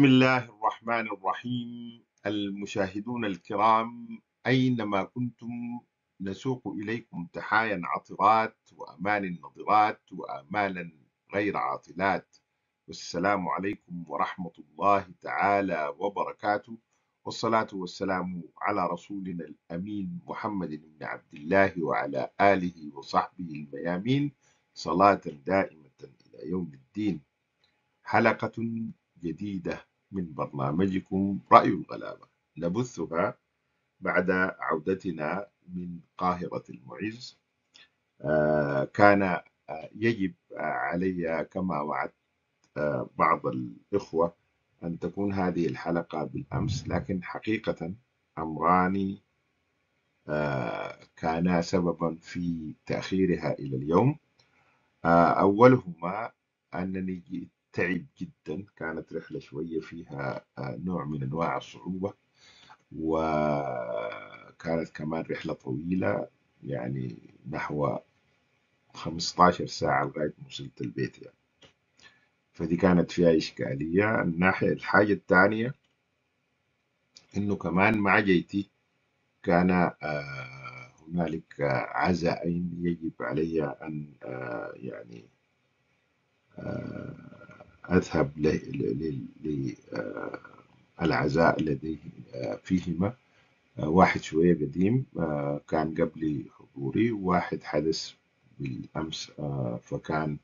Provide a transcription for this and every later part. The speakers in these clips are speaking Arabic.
بسم الله الرحمن الرحيم المشاهدون الكرام أينما كنتم نسوق إليكم تحايا عطرات وأمان نضرات وآمالا غير عاطلات والسلام عليكم ورحمة الله تعالى وبركاته والصلاة والسلام على رسولنا الأمين محمد بن عبد الله وعلى آله وصحبه الميامين صلاة دائمة إلى يوم الدين حلقة جديدة من برنامجكم رأي الغلابة نبثها بعد عودتنا من قاهرة المعز آه، كان آه، يجب علي كما وعدت آه، بعض الإخوة أن تكون هذه الحلقة بالأمس لكن حقيقة أمراني كانا سببا في تأخيرها إلى اليوم أولهما أنني جئت تعب جدا كانت رحلة شوية فيها آه، نوع من أنواع الصعوبة وكانت كمان رحلة طويلة يعني نحو 15 ساعة لغاية ما وصلت البيت يعني فدي كانت فيها إشكالية الناحية الحاجة الثانية إنه كمان مع جيتي كان آه، هنالك آه، عزاء يجب علي أن يعني أذهب للعزاء آه، لديه آه، فيهما آه، واحد شوية قديم كان قبل حضوري وواحد حدث بالأمس فكان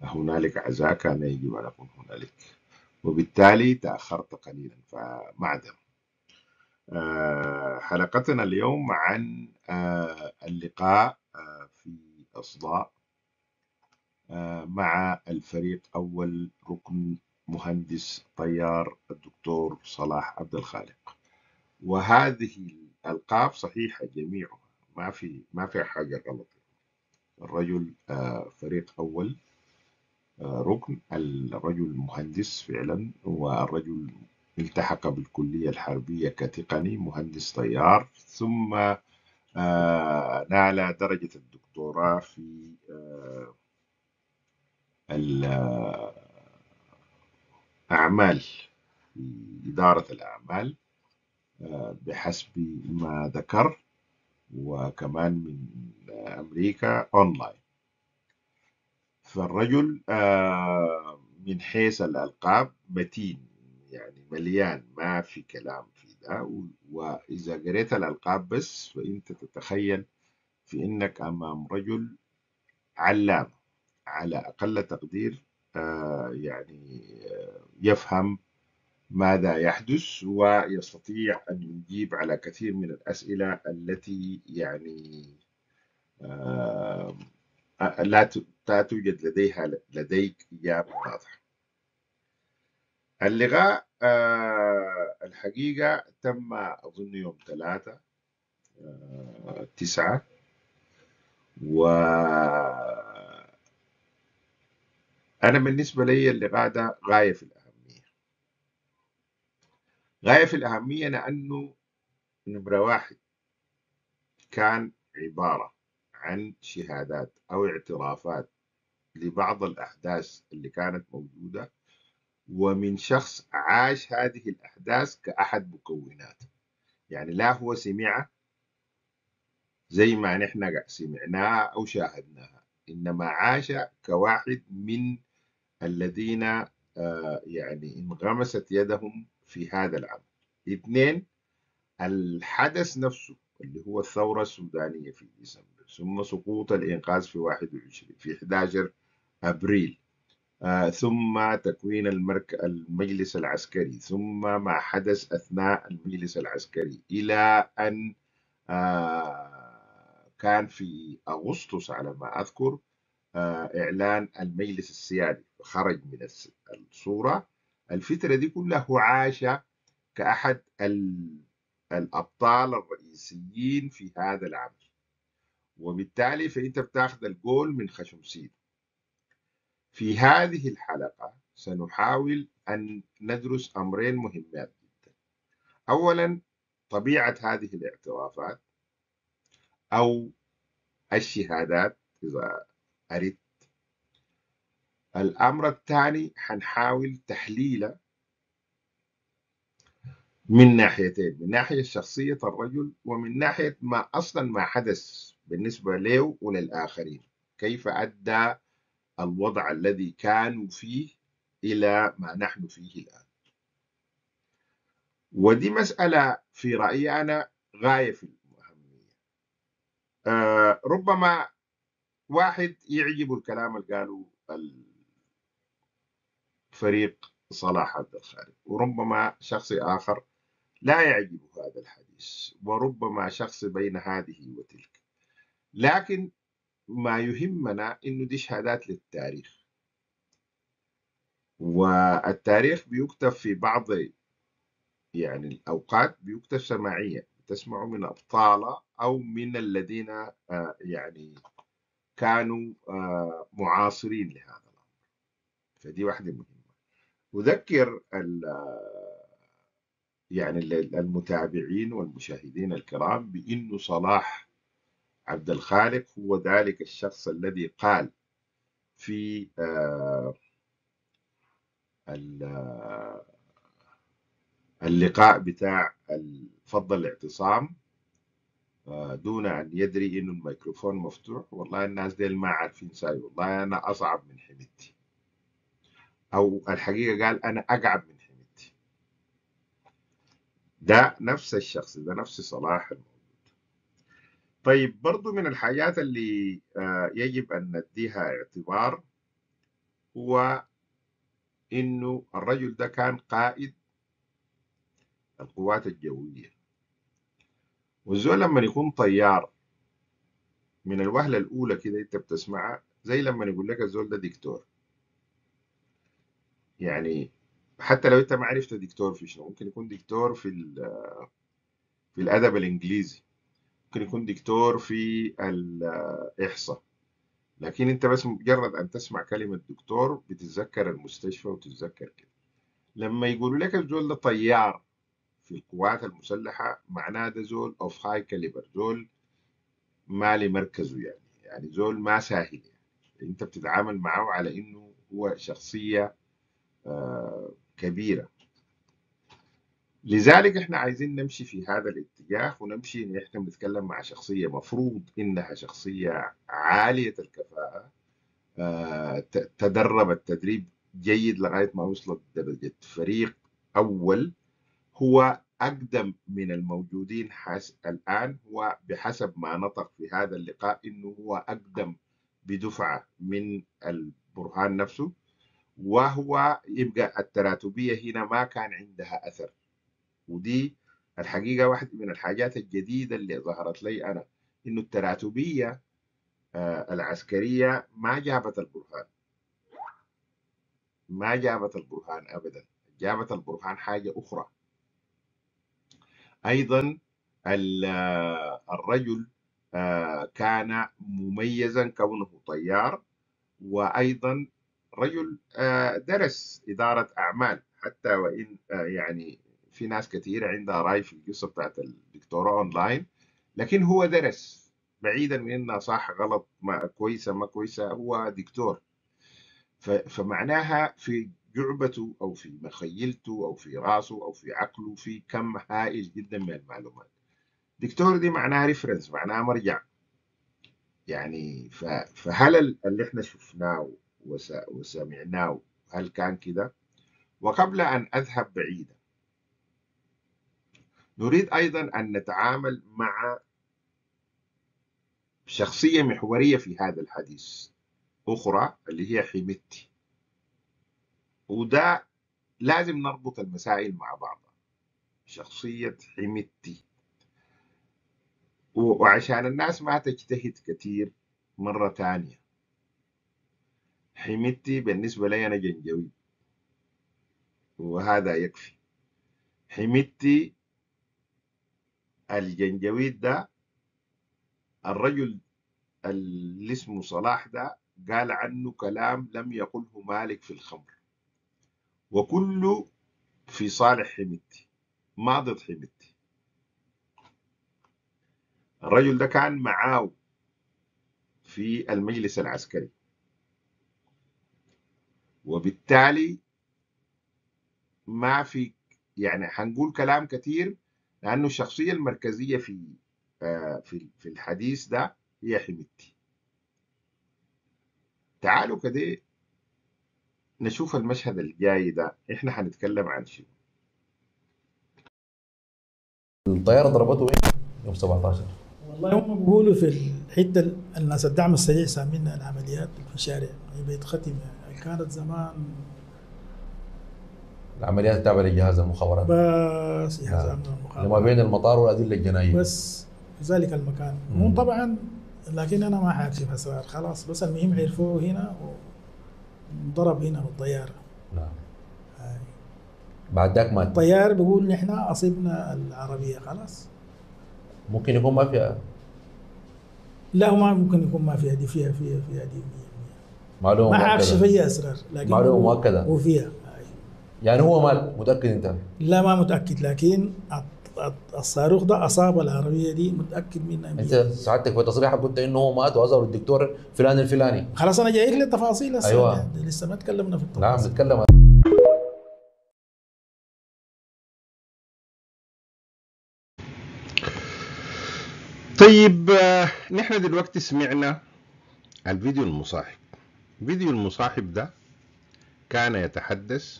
هنالك عزاء كان يجب أن أكون هنالك وبالتالي تأخرت قليلا فمعذرة حلقتنا اليوم عن اللقاء في أصداء آه، مع الفريق أول ركن مهندس طيار الدكتور صلاح عبد الخالق وهذه الألقاب صحيحة جميعها ما في ما في حاجة غلط الرجل آه، فريق أول آه، ركن الرجل مهندس فعلا والرجل التحق بالكلية الحربية كتقني مهندس طيار ثم نال درجة الدكتوراه في الأعمال إدارة الأعمال آه، بحسب ما ذكر وكمان من أمريكا أونلاين فالرجل آه، من حيث الألقاب متين يعني مليان ما في كلام في ده وإذا قريت الألقاب بس فأنت تتخيل في إنك أمام رجل علام على أقل تقدير آه، يعني آه، يفهم ماذا يحدث ويستطيع أن يجيب على كثير من الأسئلة التي يعني آه، لا توجد لديها لديك إجابة واضحة اللقاء الحقيقة تم أظن يوم ثلاثة تسعة و أنا بالنسبة لي اللي الإرادة غاية في الأهمية غاية في الأهمية لأنه نمرة واحد كان عبارة عن شهادات أو اعترافات لبعض الأحداث اللي كانت موجودة ومن شخص عاش هذه الأحداث كأحد مكوناتها يعني لا هو سمعها زي ما نحن سمعناها أو شاهدناها إنما عاش كواحد من الذين آه، يعني انغمست يدهم في هذا العمل اثنين الحدث نفسه اللي هو الثورة السودانية في ديسمبر ثم سقوط الإنقاذ في 21 في 11 أبريل آه ثم تكوين المرك... المجلس العسكري ثم ما حدث أثناء المجلس العسكري إلى أن آه كان في أغسطس على ما أذكر آه، إعلان المجلس السيادي خرج من الصورة الفترة دي كلها عاش كأحد الأبطال الرئيسيين في هذا العمل وبالتالي فأنت بتاخذ الجول من خشم سيد في هذه الحلقة سنحاول أن ندرس أمرين مهمين جدا أولا طبيعة هذه الاعترافات أو الشهادات إذا أريد الأمر الثاني حنحاول تحليله من ناحيتين من ناحية شخصية الرجل ومن ناحية ما أصلا ما حدث بالنسبة له وللآخرين كيف أدى الوضع الذي كانوا فيه إلى ما نحن فيه الآن ودي مسألة في رأيي أنا غاية في الأهمية آه ربما واحد يعجبه الكلام اللي قاله الفريق صلاح عبد الخالق وربما شخص آخر لا يعجبه هذا الحديث وربما شخص بين هذه وتلك لكن ما يهمنا انه دي شهادات للتاريخ والتاريخ بيكتب في بعض يعني الأوقات بيكتب سماعيا تسمع من أبطال أو من الذين آه، يعني كانوا آه، معاصرين لهذا الأمر فدي واحدة مهمة أذكر يعني المتابعين والمشاهدين الكرام بأنه صلاح عبد الخالق هو ذلك الشخص الذي قال في آه، آه، اللقاء بتاع فض الاعتصام دون ان يدري ان الميكروفون مفتوح والله الناس ديل ما عارفين ساي والله انا اصعب من حميدتي او الحقيقه قال انا اقعب من حميدتي ده نفس الشخص ده نفس صلاح الموجود طيب برضو من الحاجات اللي آه، يجب ان نديها اعتبار هو انه الرجل ده كان قائد القوات الجويه والزول لما يكون طيار من الوهلة الأولى كده أنت بتسمعها زي لما يقول لك الزول ده دكتور يعني حتى لو أنت ما عرفت دكتور في شنو ممكن يكون دكتور في آه، في الأدب الإنجليزي ممكن يكون دكتور في الإحصاء لكن أنت بس مجرد أن تسمع كلمة دكتور بتتذكر المستشفى وتتذكر كده لما يقولوا لك الزول ده طيار في القوات المسلحة معناه ده زول اوف هاي كاليبر زول ما مركزه يعني يعني زول ما ساهل يعني انت بتتعامل معه على انه هو شخصية آه كبيرة لذلك احنا عايزين نمشي في هذا الاتجاه ونمشي ان احنا بنتكلم مع شخصية مفروض انها شخصية عالية الكفاءة آه، تدرب تدربت تدريب جيد لغاية ما وصلت درجة فريق أول هو أقدم من الموجودين حس... الآن هو بحسب ما نطق في هذا اللقاء أنه هو أقدم بدفعة من البرهان نفسه وهو يبقى التراتبية هنا ما كان عندها أثر ودي الحقيقة واحدة من الحاجات الجديدة اللي ظهرت لي أنا أنه التراتبية آه، العسكرية ما جابت البرهان ما جابت البرهان أبدا جابت البرهان حاجة أخرى أيضا آه، الرجل آه، كان مميزا كونه طيار وأيضا رجل آه، درس إدارة أعمال حتى وإن يعني في ناس كثيرة عندها رأي في القصة بتاعت الدكتوراه أونلاين لكن هو درس بعيدا من انها صح غلط ما كويسه ما كويسه هو دكتور فمعناها في جعبته أو في مخيلته أو في راسه أو في عقله في كم هائل جدا من المعلومات دكتور دي معناها ريفرنس معناها مرجع يعني فهل اللي احنا شفناه وسمعناه هل كان كده وقبل أن أذهب بعيدا نريد أيضا أن نتعامل مع شخصية محورية في هذا الحديث أخرى اللي هي حميتي وده لازم نربط المسائل مع بعضها شخصية حميتي وعشان الناس ما تجتهد كثير مرة تانية حميتي بالنسبة لي أنا جنجوي وهذا يكفي حميتي الجنجويد ده الرجل اللي اسمه صلاح ده قال عنه كلام لم يقله مالك في الخمر وكله في صالح حميدتي ما ضد حميدتي الرجل ده كان معاه في المجلس العسكري وبالتالي ما في يعني حنقول كلام كثير لانه الشخصيه المركزيه في آه، في في الحديث ده هي حميدتي تعالوا كده نشوف المشهد الجاي ده احنا هنتكلم عن شيء الطياره ضربته ايه يوم 17 والله هم بيقولوا في الحته الناس الدعم السريع سامينا العمليات في الشارع هي بيتختم يعني كانت زمان العمليات التابعه لجهاز المخابرات بس جهاز نعم. المخابرات ما بين المطار والادله الجنائيه بس ذلك المكان مو طبعا لكن انا ما حاكشف اسرار خلاص بس المهم عرفوه هنا و... انضرب هنا بالطياره نعم بعد ذاك ما الطيار بيقول نحن اصيبنا العربيه خلاص ممكن يكون ما فيها لا ما ممكن يكون ما فيها دي فيها فيها فيها دي معلومه ما اعرفش فيها اسرار لكن معلومه مؤكده وفيها يعني هو مال متاكد انت؟ لا ما متاكد لكن الصاروخ ده اصاب العربيه دي متاكد منها انت سعادتك في تصريحك قلت انه هو مات واظهر الدكتور فلان الفلاني خلاص انا جايك للتفاصيل هسه ايوه لسه ما تكلمنا في التفاصيل نعم نتكلم طيب آه، نحن دلوقتي سمعنا الفيديو المصاحب الفيديو المصاحب ده كان يتحدث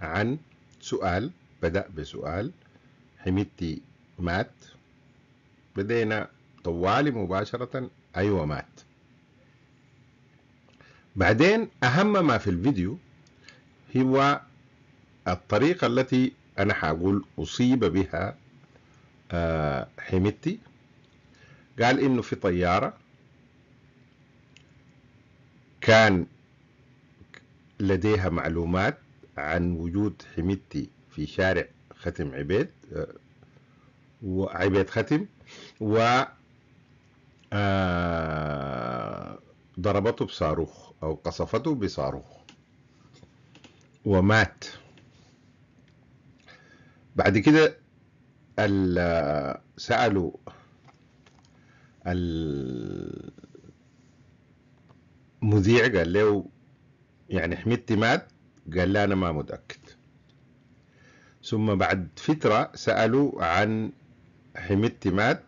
عن سؤال بدأ بسؤال حميدتي مات بدينا طوالي مباشرة أيوة مات بعدين أهم ما في الفيديو هو الطريقة التي أنا حقول أصيب بها آه، حميدتي قال إنه في طيارة كان لديها معلومات عن وجود حميدتي في شارع ختم عبيد وعبيد ختم و آه، ضربته بصاروخ أو قصفته بصاروخ ومات بعد كده سألوا المذيع قال له يعني حميدتي مات قال لا أنا ما متأكد ثم بعد فترة سألوا عن حميتي مات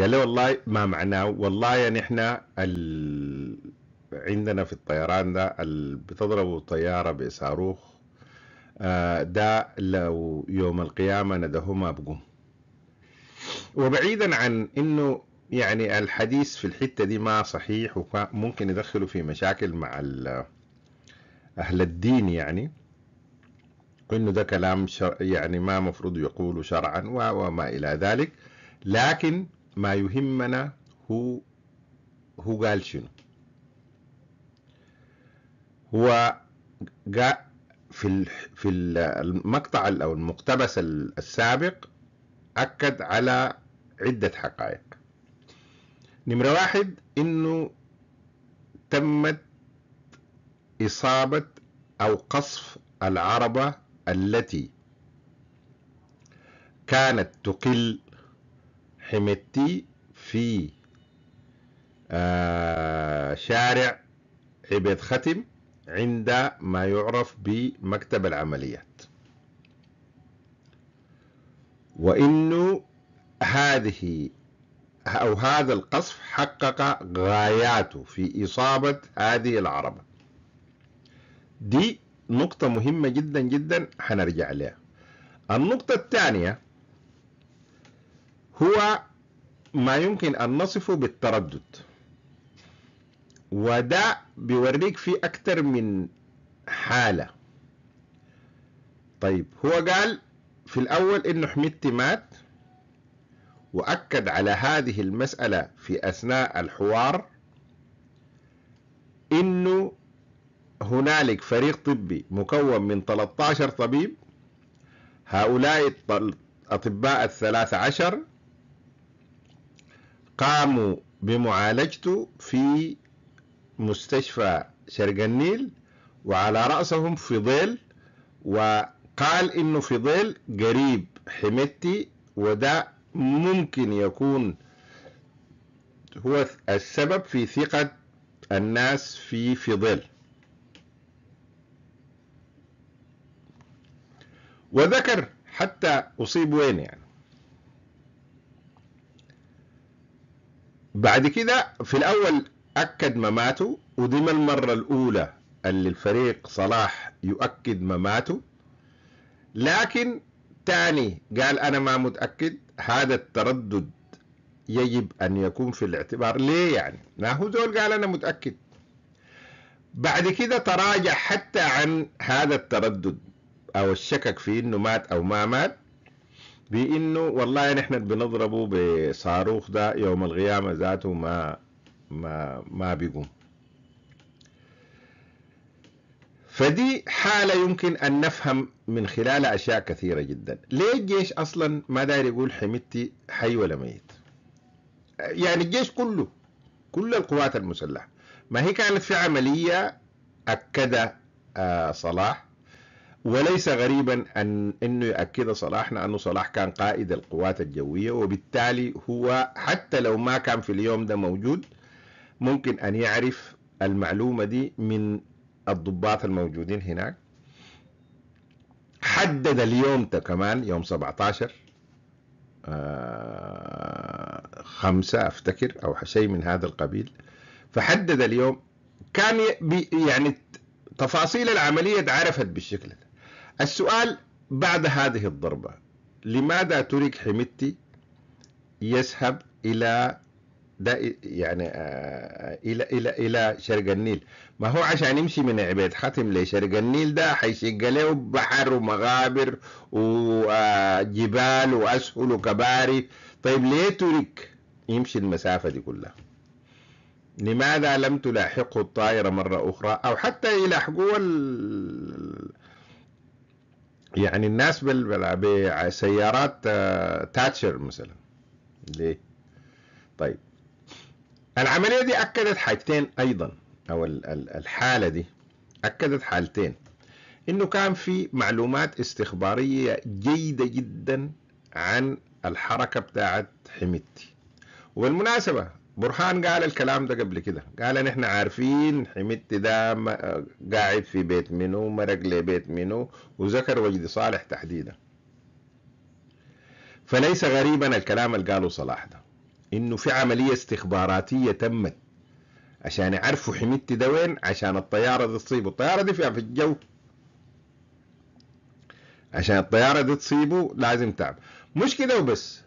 قال له والله ما معناه والله يعني احنا ال... عندنا في الطيران ده ال... بتضربوا طيارة بصاروخ آه ده لو يوم القيامة ندهما بقوم وبعيدا عن انه يعني الحديث في الحتة دي ما صحيح وممكن يدخلوا في مشاكل مع أهل الدين يعني انه ده كلام شر يعني ما مفروض يقوله شرعا وما الى ذلك لكن ما يهمنا هو هو قال شنو هو قال في في المقطع او المقتبس السابق اكد على عده حقائق نمره واحد انه تمت اصابه او قصف العربه التي كانت تقل حمتي في آه شارع عبيد ختم عند ما يعرف بمكتب العمليات وإنه هذه أو هذا القصف حقق غاياته في إصابة هذه العربة دي نقطة مهمة جدا جدا هنرجع لها النقطة الثانية هو ما يمكن أن نصفه بالتردد وده بيوريك في أكثر من حالة طيب هو قال في الأول إنه حميدتي مات وأكد على هذه المسألة في أثناء الحوار إنه هنالك فريق طبي مكون من 13 طبيب هؤلاء الأطباء الثلاث عشر قاموا بمعالجته في مستشفى شرق النيل وعلى رأسهم فضيل وقال إنه فضيل قريب حمتي وده ممكن يكون هو السبب في ثقة الناس في فضيل وذكر حتى أصيب وين يعني بعد كده في الأول أكد مماته ودي من المرة الأولى اللي الفريق صلاح يؤكد مماته لكن تاني قال أنا ما متأكد هذا التردد يجب أن يكون في الاعتبار ليه يعني ما هو زول قال أنا متأكد بعد كده تراجع حتى عن هذا التردد او الشكك في انه مات او ما مات بانه والله نحن بنضربه بصاروخ ده يوم القيامه ذاته ما ما ما بيقوم فدي حالة يمكن أن نفهم من خلالها أشياء كثيرة جدا ليه الجيش أصلا ما داير يقول حميدتي حي ولا ميت يعني الجيش كله كل القوات المسلحة ما هي كانت في عملية اكد آه، صلاح وليس غريبا أن أنه يأكد صلاح لأنه صلاح كان قائد القوات الجوية وبالتالي هو حتى لو ما كان في اليوم ده موجود ممكن أن يعرف المعلومة دي من الضباط الموجودين هناك حدد اليوم ده كمان يوم 17 آه، خمسة أفتكر أو شيء من هذا القبيل فحدد اليوم كان يعني تفاصيل العملية اتعرفت بالشكل ده السؤال بعد هذه الضربة لماذا ترك حميتي يذهب إلى دا يعني آه،, آه إلى إلى إلى شرق النيل ما هو عشان يمشي من عبيد حاتم لشرق النيل ده حيشق له بحر ومغابر وجبال وأسهل وكباري طيب ليه ترك يمشي المسافة دي كلها لماذا لم تلاحقه الطائرة مرة أخرى أو حتى يلاحقوه يعني الناس بسيارات آه، تاتشر مثلا ليه؟ طيب العملية دي أكدت حاجتين أيضا أو الحالة دي أكدت حالتين إنه كان في معلومات استخبارية جيدة جدا عن الحركة بتاعت حميدتي وبالمناسبة برهان قال الكلام ده قبل كده قال ان احنا عارفين حميد ده قاعد في بيت منو مرق لبيت منو وذكر وجد صالح تحديدا فليس غريبا الكلام اللي قاله صلاح ده انه في عمليه استخباراتيه تمت عشان يعرفوا حميد ده وين عشان الطياره دي تصيبه الطياره دي فيها في الجو عشان الطياره دي تصيبه لازم تعب مش كده وبس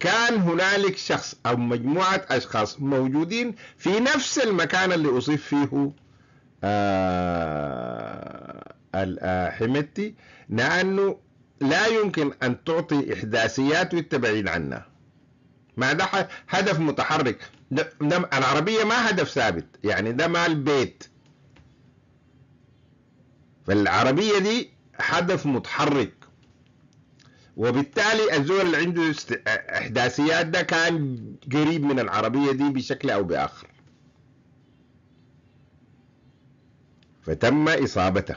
كان هنالك شخص أو مجموعة أشخاص موجودين في نفس المكان اللي أصيب فيه آه، حمتي لأنه لا يمكن أن تعطي إحداثياته والتبعيد عنها ما ده هدف متحرك ده ده العربية ما هدف ثابت يعني ده مع البيت فالعربية دي هدف متحرك وبالتالي الزول اللي عنده احداثيات ده كان قريب من العربيه دي بشكل او باخر فتم اصابته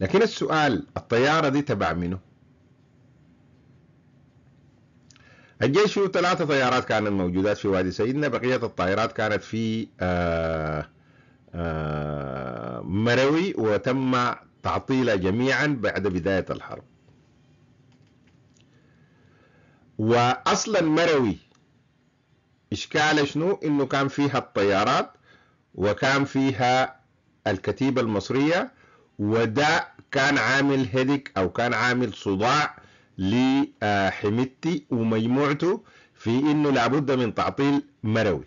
لكن السؤال الطياره دي تبع منه الجيش فيه ثلاثه طيارات كانت موجودات في وادي سيدنا بقيه الطائرات كانت في آآ آه، آآ آه، آه، مروي وتم تعطيلها جميعا بعد بدايه الحرب واصلا مروي اشكال شنو انه كان فيها الطيارات وكان فيها الكتيبة المصرية وده كان عامل هيديك او كان عامل صداع لحميتي ومجموعته في انه لابد من تعطيل مروي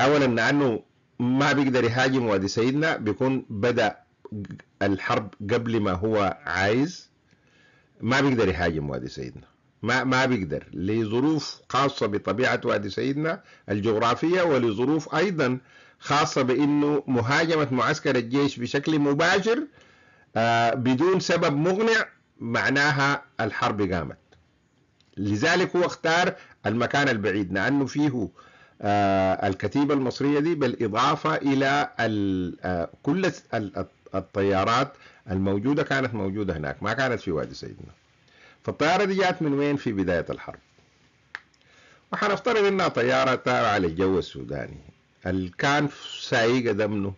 اولا لانه ما بيقدر يهاجم وادي سيدنا بيكون بدا الحرب قبل ما هو عايز ما بيقدر يهاجم وادي سيدنا ما ما بيقدر لظروف خاصة بطبيعة وادي سيدنا الجغرافية ولظروف أيضا خاصة بأنه مهاجمة معسكر الجيش بشكل مباشر آه، بدون سبب مقنع معناها الحرب قامت لذلك هو اختار المكان البعيد لأنه فيه آه، الكتيبة المصرية دي بالإضافة إلى آه، كل الطيارات الموجودة كانت موجودة هناك ما كانت في وادي سيدنا فالطيارة دي جات من وين في بداية الحرب وحنفترض انها طيارة تابعة للجو السوداني الكان سايقة دمنه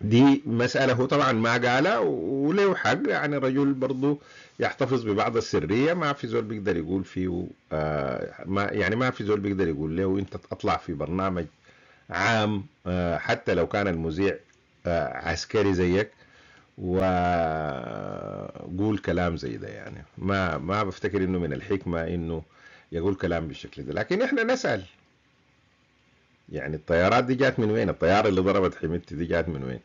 دي مسألة هو طبعا ما قالها وله حق يعني الرجل برضه يحتفظ ببعض السرية ما في زول بيقدر يقول فيه آه، ما يعني ما في زول بيقدر يقول له انت اطلع في برنامج عام آه، حتى لو كان المذيع عسكري زيك وقول كلام زي ده يعني ما ما بفتكر انه من الحكمه انه يقول كلام بالشكل ده لكن احنا نسال يعني الطيارات دي جات من وين الطياره اللي ضربت حميدتي دي جات من وين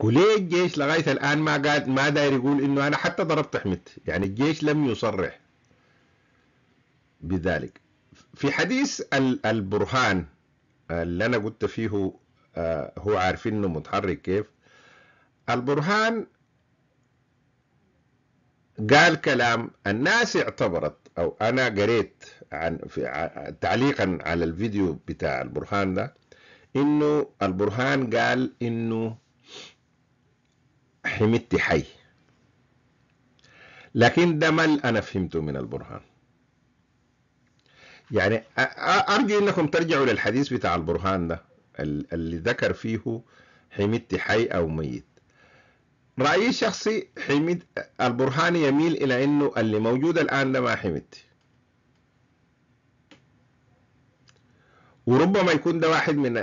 وليه الجيش لغايه الان ما قال ما داير يقول انه انا حتى ضربت حميدتي يعني الجيش لم يصرح بذلك في حديث البرهان اللي انا قلت فيه آه، هو عارفين انه متحرك كيف البرهان قال كلام الناس اعتبرت او انا قريت عن في تعليقا على الفيديو بتاع البرهان ده انه البرهان قال انه حمدتي حي لكن ده ما انا فهمته من البرهان يعني ارجو انكم ترجعوا للحديث بتاع البرهان ده اللي ذكر فيه حميد حي او ميت رايي الشخصي حميد البرهان يميل الى انه اللي موجود الان ده ما حميد وربما يكون ده واحد من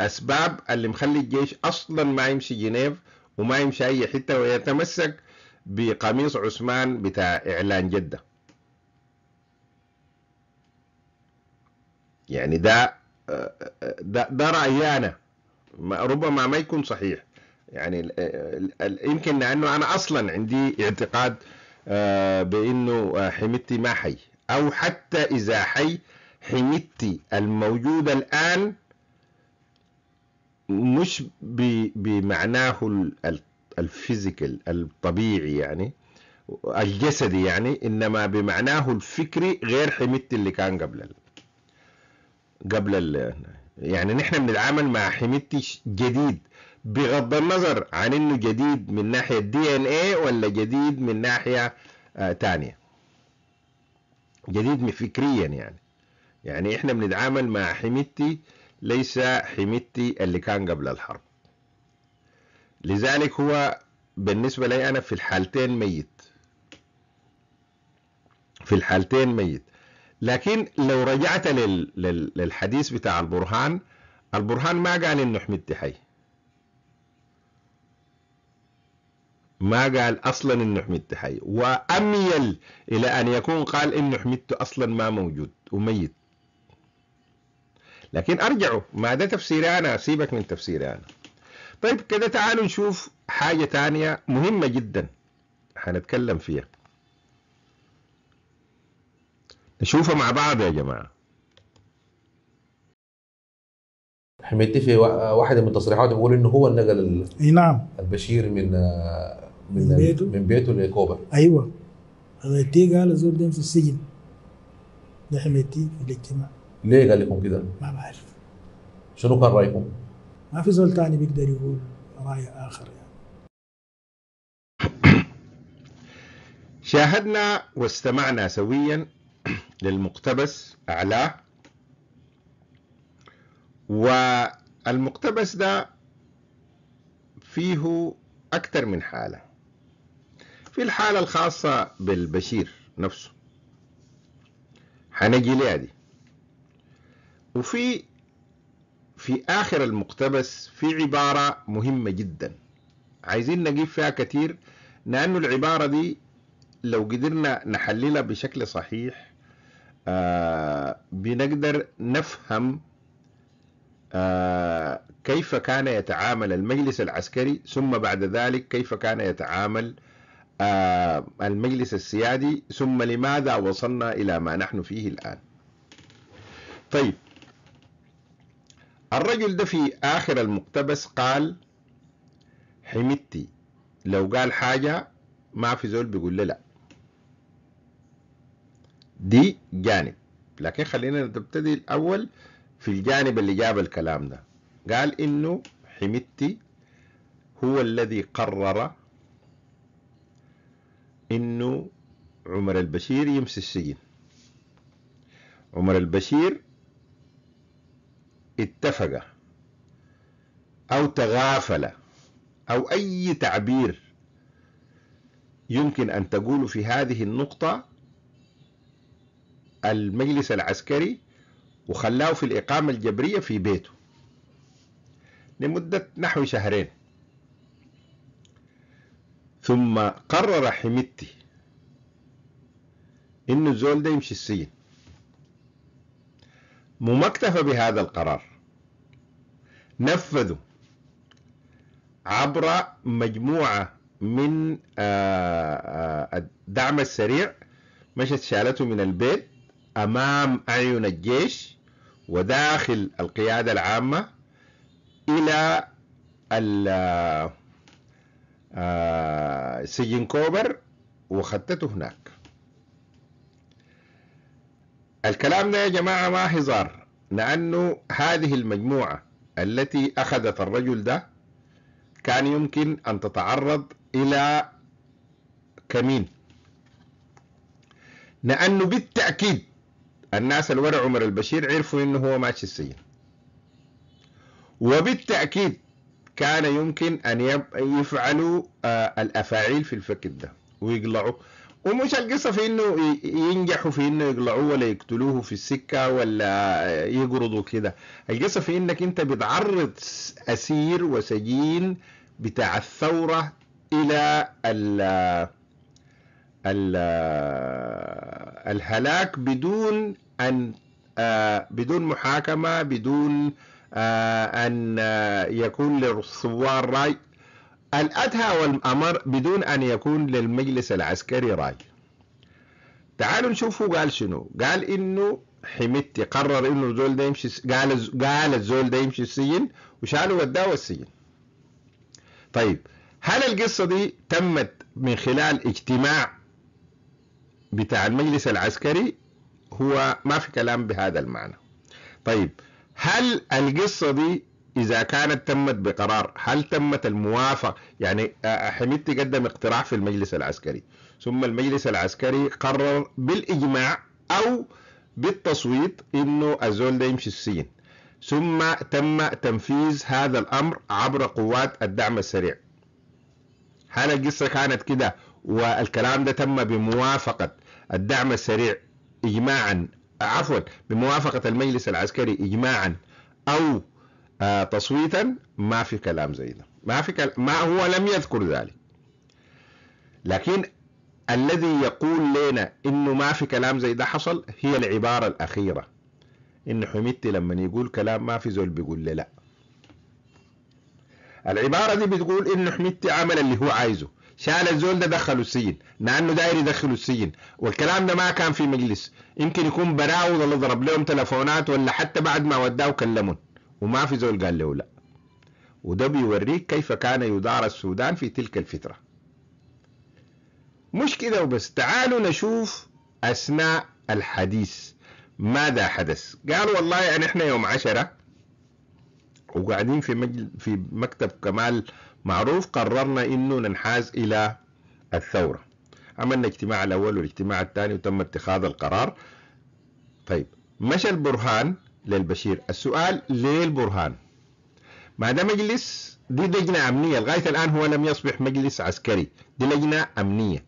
اسباب اللي مخلي الجيش اصلا ما يمشي جنيف وما يمشي اي حته ويتمسك بقميص عثمان بتاع اعلان جده يعني ده آه، آه، ده ده رايي انا ربما ما يكون صحيح يعني يمكن لانه انا اصلا عندي اعتقاد آه، بانه حميتي ما حي او حتى اذا حي حميتي الموجوده الان مش بمعناه الفيزيكال الطبيعي يعني الجسدي يعني انما بمعناه الفكري غير حميتي اللي كان قبل قبل ال... يعني نحن بنتعامل مع حميدتي جديد بغض النظر عن انه جديد من ناحيه دي ان اي ولا جديد من ناحيه آه، تانية جديد فكريا يعني يعني احنا بنتعامل مع حميدتي ليس حميدتي اللي كان قبل الحرب لذلك هو بالنسبه لي انا في الحالتين ميت في الحالتين ميت لكن لو رجعت لل... لل... للحديث بتاع البرهان البرهان ما قال انه حميد حي ما قال اصلا انه حميد حي واميل الى ان يكون قال انه حميد اصلا ما موجود وميت لكن ارجعوا ما ده تفسيري انا سيبك من تفسيري انا طيب كده تعالوا نشوف حاجه ثانيه مهمه جدا حنتكلم فيها نشوفها مع بعض يا جماعه حميدتي في واحده من تصريحاته بيقول انه هو نقل اي نعم البشير من آه، من من بيته, من بيته لكوبا ايوه حميدتي قال الزول ده في السجن ده حميدتي في الاجتماع ليه قال لكم كده؟ ما بعرف شنو كان رايكم؟ ما في زول ثاني بيقدر يقول راي اخر يعني. شاهدنا واستمعنا سويا للمقتبس أعلاه والمقتبس ده فيه أكثر من حالة في الحالة الخاصة بالبشير نفسه حنجي ليها دي وفي في آخر المقتبس في عبارة مهمة جدا عايزين نجيب فيها كتير لأنه العبارة دي لو قدرنا نحللها بشكل صحيح آه، بنقدر نفهم آه، كيف كان يتعامل المجلس العسكري ثم بعد ذلك كيف كان يتعامل آه، المجلس السيادي ثم لماذا وصلنا إلى ما نحن فيه الآن طيب الرجل ده في آخر المقتبس قال حمدتي لو قال حاجة ما في زول بيقول له لا دي جانب لكن خلينا نبتدي الأول في الجانب اللي جاب الكلام ده قال إنه حميتي هو الذي قرر إنه عمر البشير يمشي السجن عمر البشير اتفق أو تغافل أو أي تعبير يمكن أن تقوله في هذه النقطة المجلس العسكري وخلاه في الإقامة الجبرية في بيته لمدة نحو شهرين ثم قرر حميدتي إنه الزول ده يمشي السجن وما اكتفى بهذا القرار نفذوا عبر مجموعة من آه، آه، الدعم السريع مشت شالته من البيت أمام أعين الجيش وداخل القيادة العامة إلى آه، سجن كوبر وخطته هناك الكلام ده يا جماعة ما هزار لأنه هذه المجموعة التي أخذت الرجل ده كان يمكن أن تتعرض إلى كمين لأنه بالتأكيد الناس الورع عمر البشير عرفوا انه هو ماشي السجن وبالتاكيد كان يمكن ان يفعلوا آه، الافاعيل في الفك ده ويقلعوا ومش القصة في انه ينجحوا في انه يقلعوه ولا يقتلوه في السكة ولا آه، يقرضوا كده القصة في انك انت بتعرض اسير وسجين بتاع الثورة الى ال ال الهلاك بدون أن آه، بدون محاكمة بدون آه، أن آه، يكون للثوار رأي الأدهى والأمر بدون أن يكون للمجلس العسكري رأي تعالوا نشوفوا قال شنو قال إنه حميتي قرر إنه الزول ده يمشي قال قال الزول ده يمشي السجن وشالوا وداوا السجن طيب هل القصة دي تمت من خلال اجتماع بتاع المجلس العسكري هو ما في كلام بهذا المعنى طيب هل القصة دي إذا كانت تمت بقرار هل تمت الموافقة يعني آه، حميد تقدم اقتراح في المجلس العسكري ثم المجلس العسكري قرر بالإجماع أو بالتصويت إنه الزول ده يمشي السجن ثم تم تنفيذ هذا الأمر عبر قوات الدعم السريع هل القصة كانت كده والكلام ده تم بموافقة الدعم السريع إجماعا عفوا بموافقة المجلس العسكري إجماعا أو آه، تصويتا ما في كلام زي ده ما في ما هو لم يذكر ذلك لكن الذي يقول لنا انه ما في كلام زي ده حصل هي العبارة الأخيرة إن حميدتي لما يقول كلام ما في زول بيقول لي لا العبارة دي بتقول إن حميدتي عمل اللي هو عايزه شال الزول ده دخله السجن لانه داير يدخله السجن والكلام ده ما كان في مجلس يمكن يكون براو اللي ضرب لهم تلفونات ولا حتى بعد ما وداه كلمهم وما في زول قال له لا وده بيوريك كيف كان يدار السودان في تلك الفترة مش كده وبس تعالوا نشوف أثناء الحديث ماذا حدث قال والله يعني احنا يوم عشرة وقاعدين في, مجل في مكتب كمال معروف قررنا انه ننحاز الى الثوره عملنا اجتماع الاول والاجتماع الثاني وتم اتخاذ القرار طيب مشى البرهان للبشير السؤال ليه البرهان ما ده مجلس دي لجنة أمنية لغاية الآن هو لم يصبح مجلس عسكري دي لجنة أمنية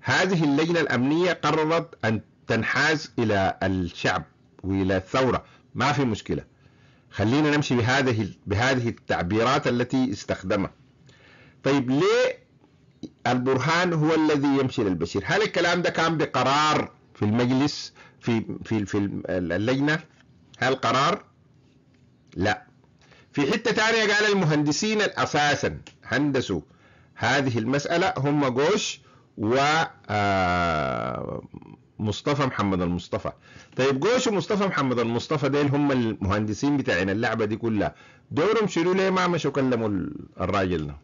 هذه اللجنة الأمنية قررت أن تنحاز إلى الشعب وإلى الثورة ما في مشكلة خلينا نمشي بهذه بهذه التعبيرات التي استخدمها طيب ليه البرهان هو الذي يمشي للبشير هل الكلام ده كان بقرار في المجلس في في في اللجنه هل قرار لا في حته ثانيه قال المهندسين اساسا هندسوا هذه المساله هم جوش و آه، مصطفى محمد المصطفى طيب جوش ومصطفى محمد المصطفى ديل هم المهندسين بتاعنا اللعبه دي كلها دورهم شنو ليه ما مشوا كلموا الراجل ده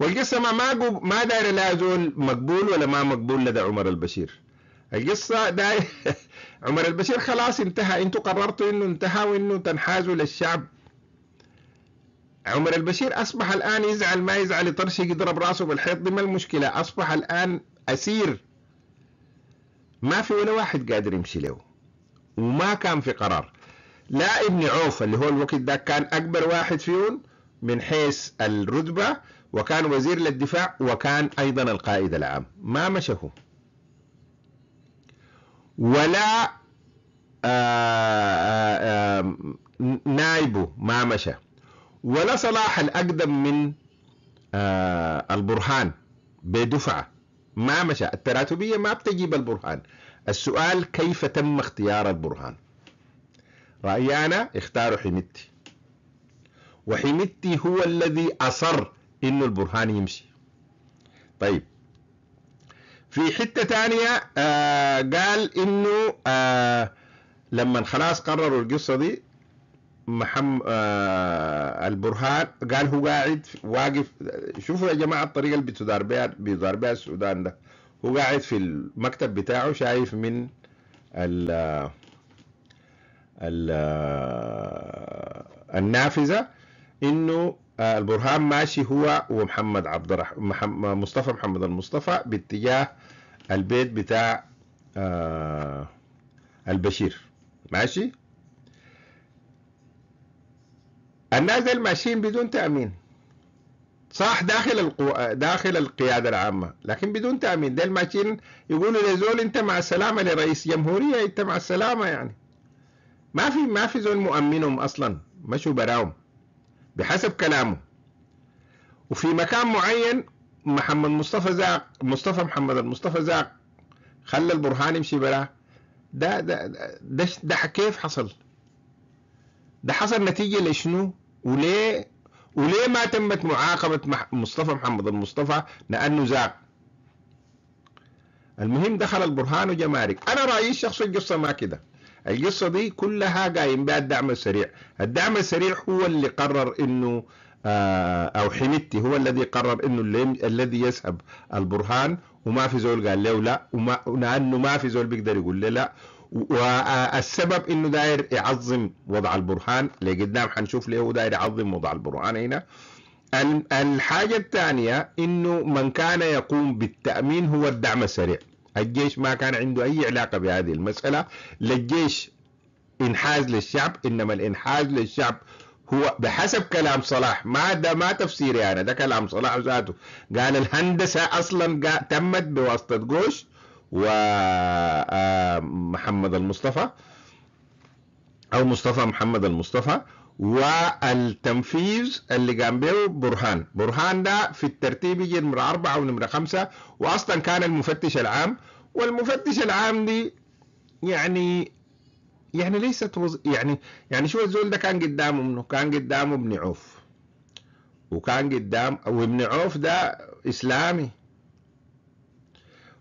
والقصة ما ما ما داير لا زول مقبول ولا ما مقبول لدى عمر البشير القصة داير عمر البشير خلاص انتهى انتوا قررتوا انه انتهى وانه تنحازوا للشعب عمر البشير اصبح الان يزعل ما يزعل يطرش يضرب راسه بالحيط دي ما المشكلة اصبح الان اسير ما في ولا واحد قادر يمشي له وما كان في قرار لا ابن عوف اللي هو الوقت ده كان اكبر واحد فيهم من حيث الرتبة وكان وزير للدفاع وكان أيضا القائد العام ما مشه ولا آآ آه، آآ آه، آه، نائبه ما مشى ولا صلاح الأقدم من البرهان بدفعة ما مشى التراتبية ما بتجيب البرهان السؤال كيف تم اختيار البرهان رأيي أنا اختاروا حميدتي وحميدتي هو الذي أصر انه البرهان يمشي طيب في حته ثانيه آه قال انه آه لما خلاص قرروا القصه دي محمد آه البرهان قال هو قاعد واقف شوفوا يا جماعه الطريقه اللي بتدار بها بيدار بها السودان ده هو قاعد في المكتب بتاعه شايف من ال ال آه، النافذه انه آه، البرهان ماشي هو ومحمد عبد الرحمن مصطفى محمد المصطفى باتجاه البيت بتاع آه، البشير ماشي الناس دي ماشيين بدون تأمين صح داخل القو... داخل القيادة العامة لكن بدون تأمين ديل ماشيين يقولوا لزول انت مع السلامة لرئيس جمهورية انت مع السلامة يعني ما في ما في زول مؤمنهم اصلا مشوا براهم بحسب كلامه وفي مكان معين محمد مصطفى زاق مصطفى محمد المصطفى زاق خلى البرهان يمشي براه ده ده ده, ده كيف حصل ده حصل نتيجة لشنو وليه وليه ما تمت معاقبة مصطفى محمد المصطفى لأنه زاق المهم دخل البرهان وجمارك أنا رأيي الشخصي القصة ما كده القصة دي كلها قايم بها الدعم السريع الدعم السريع هو اللي قرر انه آه، او حميتي هو الذي قرر انه الذي يسحب البرهان وما في زول قال له لا وما لانه ما في زول بيقدر يقول له لا والسبب انه داير يعظم وضع البرهان لقدام حنشوف ليه هو داير يعظم وضع البرهان هنا الحاجة الثانية انه من كان يقوم بالتأمين هو الدعم السريع الجيش ما كان عنده أي علاقة بهذه المسألة للجيش إنحاز للشعب إنما الإنحاز للشعب هو بحسب كلام صلاح ما ده ما تفسيري أنا ده كلام صلاح ذاته قال الهندسة أصلا تمت بواسطة جوش ومحمد آه، المصطفى أو مصطفى محمد المصطفى والتنفيذ اللي قام به برهان برهان ده في الترتيب يجي نمرة أربعة ونمرة خمسة وأصلا كان المفتش العام والمفتش العام دي يعني يعني ليست وز... يعني يعني شو الزول ده كان قدامه منه كان قدامه ابن عوف وكان قدام وابن عوف ده إسلامي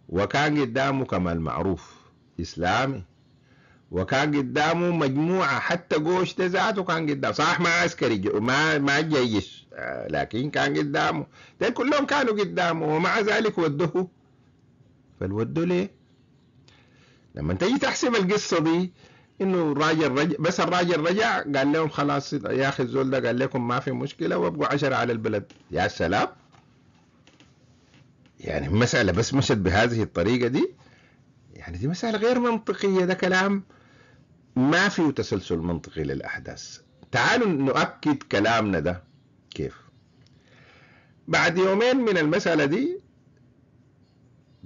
وكان قدامه كمال معروف إسلامي وكان قدامه مجموعة حتى قوش ذاته كان قدامه صح ما عسكري ما ما جيش آه، لكن كان قدامه ده كلهم كانوا قدامه ومع ذلك ودوه فالودوا ليه لما تجي تحسب القصة دي انه الراجل رجع بس الراجل رجع قال لهم خلاص يا اخي الزول ده قال لكم ما في مشكلة وابقوا عشرة على البلد يا سلام يعني المسألة بس مشت بهذه الطريقة دي يعني دي مسألة غير منطقية ده كلام ما في تسلسل منطقي للأحداث تعالوا نؤكد كلامنا ده كيف بعد يومين من المسألة دي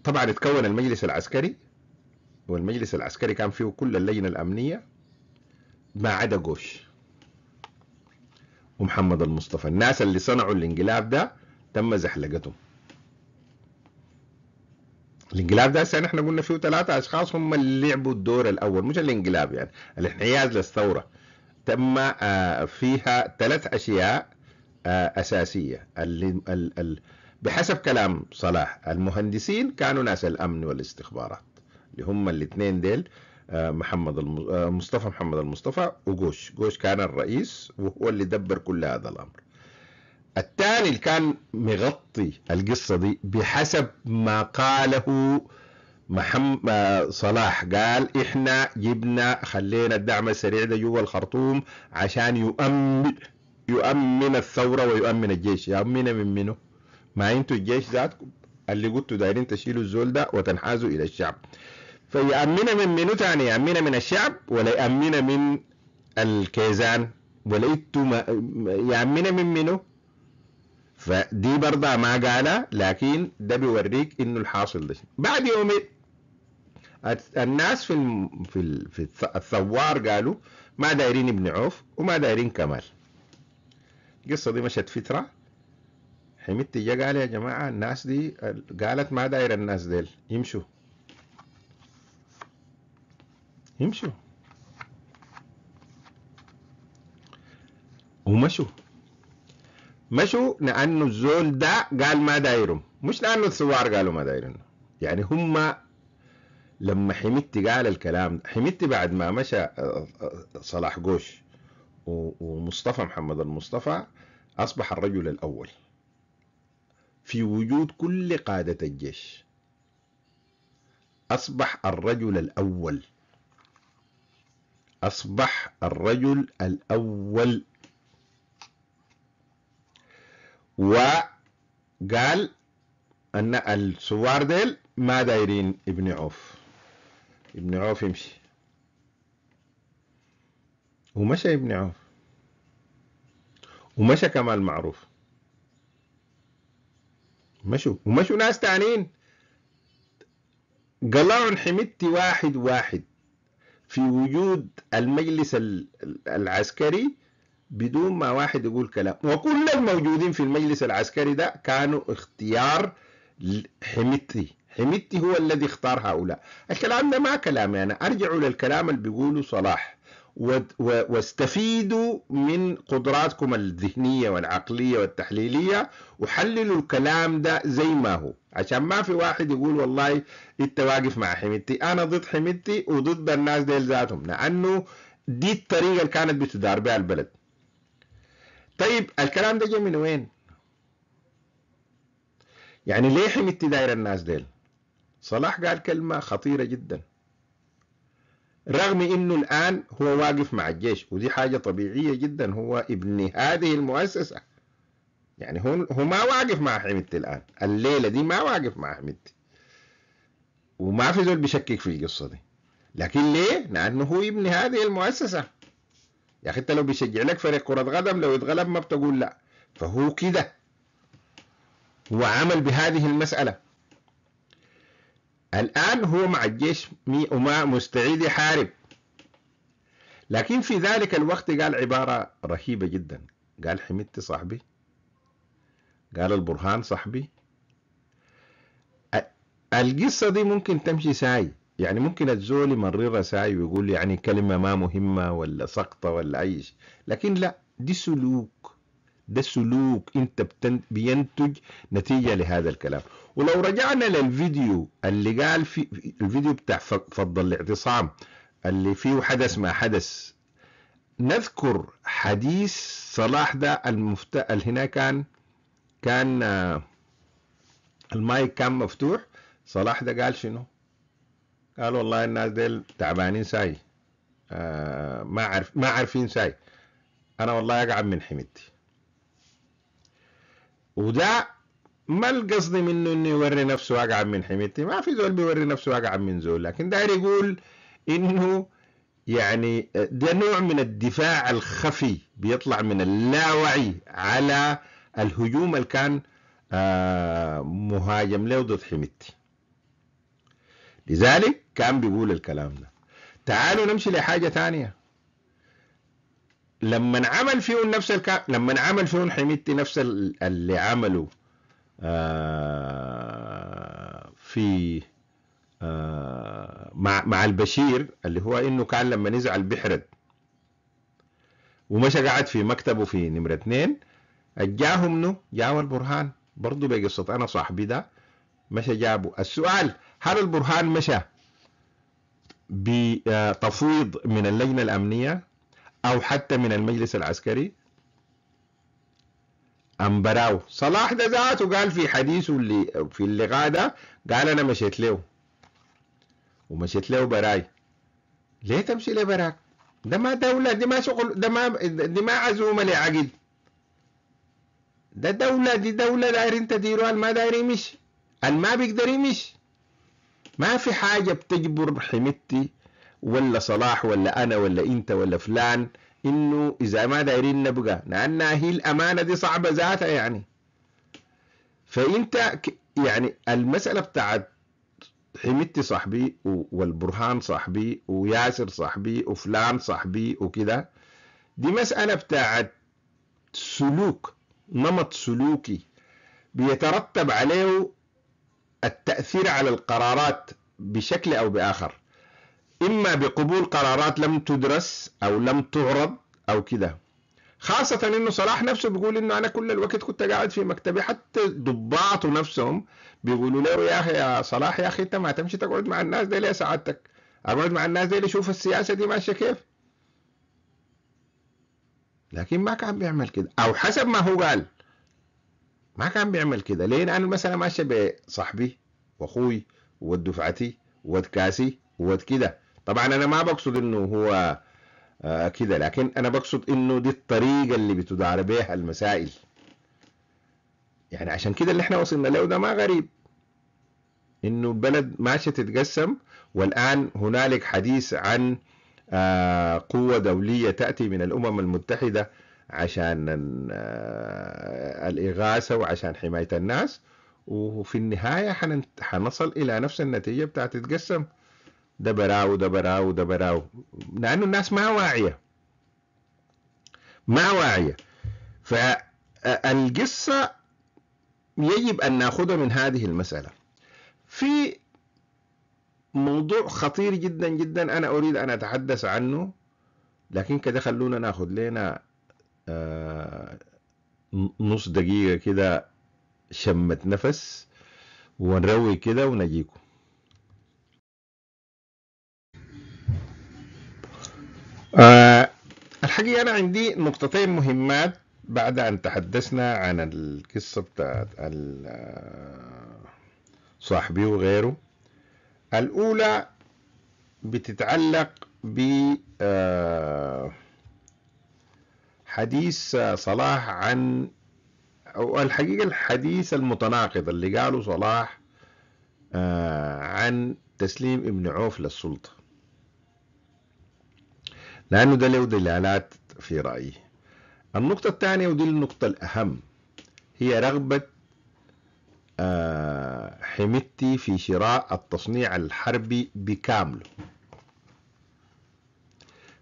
طبعا اتكون المجلس العسكري والمجلس العسكري كان فيه كل اللجنة الأمنية ما عدا جوش ومحمد المصطفى الناس اللي صنعوا الانقلاب ده تم زحلقتهم الانقلاب ده احنا قلنا فيه ثلاثة اشخاص هم اللي لعبوا الدور الاول مش الانقلاب يعني الانحياز للثورة تم آه، فيها ثلاث اشياء آه، اساسية اللي بحسب كلام صلاح المهندسين كانوا ناس الامن والاستخبارات اللي هم الاثنين ديل آه، محمد مصطفى محمد المصطفى وجوش جوش كان الرئيس وهو اللي دبر كل هذا الامر الثاني اللي كان مغطي القصة دي بحسب ما قاله محمد آه، صلاح قال احنا جبنا خلينا الدعم السريع ده جوا الخرطوم عشان يؤمن يؤمن الثورة ويؤمن الجيش يؤمن من منه ما انتوا الجيش ذاتكم اللي قلتوا دايرين تشيلوا الزول ده وتنحازوا الى الشعب فيؤمن من منو تاني يؤمن من الشعب ولا يؤمن من الكيزان ولا يؤمن من منو فدي برضه ما قالها لكن ده بيوريك انه الحاصل ده بعد يومين الناس في في في الثوار قالوا ما دايرين ابن عوف وما دايرين كمال القصه دي مشت فتره حميد جا قال يا جماعه الناس دي قالت ما داير الناس ديل يمشوا يمشوا ومشوا مشوا لانه الزول ده قال ما دايرهم مش لانه الثوار قالوا ما دايرهم يعني هم لما حميدتي قال الكلام حميدتي بعد ما مشى آه، آه، صلاح قوش ومصطفى محمد المصطفى اصبح الرجل الاول في وجود كل قاده الجيش اصبح الرجل الاول اصبح الرجل الاول وقال أن الثوار ديل ما دايرين ابن عوف ابن عوف يمشي ومشى ابن عوف ومشى كمال معروف مشوا ومشوا ناس تانيين قلعوا حمدتي واحد واحد في وجود المجلس العسكري بدون ما واحد يقول كلام وكل الموجودين في المجلس العسكري ده كانوا اختيار حميتي حميتي هو الذي اختار هؤلاء الكلام ده ما كلامي يعني أنا أرجعوا للكلام اللي بيقوله صلاح واستفيدوا من قدراتكم الذهنية والعقلية والتحليلية وحللوا الكلام ده زي ما هو عشان ما في واحد يقول والله انت واقف مع حميدتي انا ضد حميدتي وضد الناس ديل ذاتهم لانه دي الطريقة اللي كانت بتدار بها البلد طيب الكلام ده جه من وين؟ يعني ليه حمدت داير الناس ديل؟ صلاح قال كلمة خطيرة جدا رغم انه الان هو واقف مع الجيش ودي حاجة طبيعية جدا هو ابن هذه المؤسسة يعني هو هو ما واقف مع حمدتي الان الليلة دي ما واقف مع حمدتي وما في زول بيشكك في القصة دي لكن ليه؟ لأنه هو ابن هذه المؤسسة يا اخي انت لو بيشجع لك فريق كره قدم لو يتغلب ما بتقول لا فهو كده هو عمل بهذه المساله الان هو مع الجيش وما مستعد يحارب لكن في ذلك الوقت قال عباره رهيبه جدا قال حميدتي صاحبي قال البرهان صاحبي القصه دي ممكن تمشي ساي يعني ممكن الزول يمرر ساعي ويقول يعني كلمة ما مهمة ولا سقطة ولا أي شيء لكن لا دي سلوك ده سلوك انت بينتج نتيجة لهذا الكلام ولو رجعنا للفيديو اللي قال في الفيديو بتاع فضل الاعتصام اللي فيه حدث ما حدث نذكر حديث صلاح ده المفت... اللي هنا كان كان آه، المايك كان مفتوح صلاح ده قال شنو؟ قال والله الناس ديل تعبانين ساي آه ما عارف ما عارفين ساي انا والله اقعد من حميدتي وده ما القصد منه انه يوري نفسه اقعد من حميدتي ما في زول بيوري نفسه اقعد من زول لكن داير يقول انه يعني ده نوع من الدفاع الخفي بيطلع من اللاوعي على الهجوم اللي كان آه مهاجم له ضد حميدتي لذلك كان بيقول الكلام ده تعالوا نمشي لحاجة تانية لما عمل فيهم نفس الك... لما عمل فيهم حميدتي نفس اللي عمله آه، في آه، مع مع البشير اللي هو انه كان لما نزعل البحرد ومشى قعد في مكتبه في نمرة اثنين اجاه منه جاو البرهان برضه بقصة انا صاحبي ده مشى جابه السؤال هل البرهان مشى بتفويض من اللجنة الأمنية أو حتى من المجلس العسكري أم براو صلاح ده ذاته قال في حديثه اللي في اللقاء ده قال أنا مشيت له ومشيت له براي ليه تمشي له براك ده ما دولة دي ما شغل ده ما دي ما عزومة لعقد ده دولة دي دولة دايرين تديروها ما داير يمشي ما بيقدر يمشي ما في حاجة بتجبر حميدتي ولا صلاح ولا أنا ولا أنت ولا فلان إنه إذا ما دايرين نبقى لأنها هي الأمانة دي صعبة ذاتها يعني فأنت يعني المسألة بتاعت حميدتي صاحبي والبرهان صاحبي وياسر صاحبي وفلان صاحبي وكده دي مسألة بتاعت سلوك نمط سلوكي بيترتب عليه التأثير على القرارات بشكل أو بآخر إما بقبول قرارات لم تدرس أو لم تعرض أو كده خاصة إنه صلاح نفسه بيقول إنه أنا كل الوقت كنت قاعد في مكتبي حتى ضباطه نفسهم بيقولوا له يا أخي يا صلاح يا أخي أنت ما تمشي تقعد مع الناس دي ليه سعادتك أقعد مع الناس دي شوف السياسة دي ماشية كيف لكن ما كان بيعمل كده أو حسب ما هو قال ما كان بيعمل كده ليه لان المسألة ماشية بصاحبي وأخوي ودفعتي دفعتي وود كاسي وود كده طبعا أنا ما بقصد إنه هو آه، كده لكن أنا بقصد إنه دي الطريقة اللي بتدار بها المسائل يعني عشان كده اللي احنا وصلنا له ده ما غريب انه البلد ماشيه تتقسم والان هنالك حديث عن آه، قوه دوليه تاتي من الامم المتحده عشان الإغاثة وعشان حماية الناس وفي النهاية حنصل إلى نفس النتيجة بتاعت تتقسم ده براو ده براو ده براو لأنه الناس ما واعية ما واعية فالقصة يجب أن نأخذها من هذه المسألة في موضوع خطير جدا جدا أنا أريد أن أتحدث عنه لكن كده خلونا ناخذ لنا آه، نص دقيقة كده شمت نفس ونروي كده ونجيكم آه الحقيقة أنا عندي نقطتين مهمات بعد أن تحدثنا عن القصة بتاعت آه، صاحبي وغيره الأولى بتتعلق ب آه حديث صلاح عن أو الحقيقة الحديث المتناقض اللي قاله صلاح آه، عن تسليم ابن عوف للسلطة لأنه ده له دلالات في رأيي النقطة الثانية ودي النقطة الأهم هي رغبة آه، حمتي في شراء التصنيع الحربي بكامله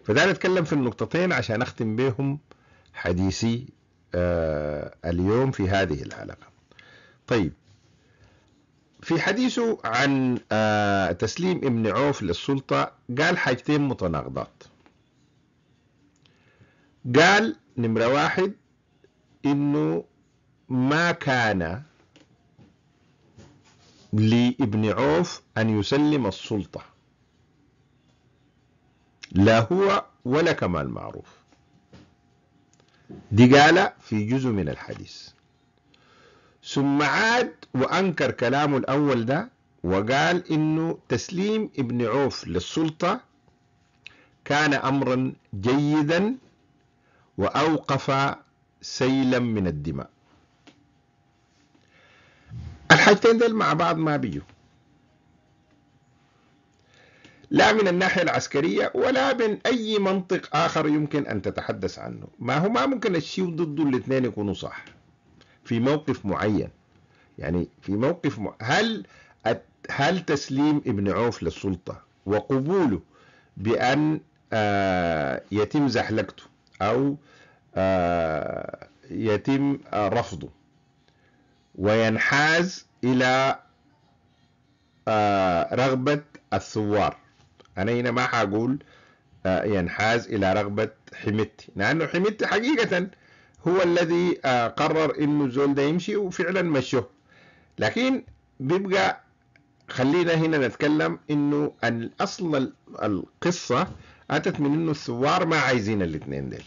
فده نتكلم في النقطتين عشان أختم بهم حديثي آه، اليوم في هذه الحلقة طيب في حديثه عن آه، تسليم ابن عوف للسلطة قال حاجتين متناقضات قال نمرة واحد إنه ما كان لابن عوف أن يسلم السلطة لا هو ولا كمال معروف دي قال في جزء من الحديث ثم عاد وأنكر كلامه الأول ده وقال إنه تسليم ابن عوف للسلطة كان أمرا جيدا وأوقف سيلا من الدماء الحاجتين دول مع بعض ما بيجوا لا من الناحية العسكرية ولا من أي منطق آخر يمكن أن تتحدث عنه ما هو ما ممكن الشيء ضد الاثنين يكونوا صح في موقف معين يعني في موقف م... هل هل تسليم ابن عوف للسلطة وقبوله بأن آه، يتم زحلقته أو آه، يتم آه، رفضه وينحاز إلى رغبة الثوار أنا هنا ما حقول آه، ينحاز إلى رغبة حميدتي لأنه حميدتي حقيقة هو الذي آه، قرر إنه الزول ده يمشي وفعلا مشوه لكن بيبقى خلينا هنا نتكلم إنه أصل القصة أتت من إنه الثوار ما عايزين الاثنين ديل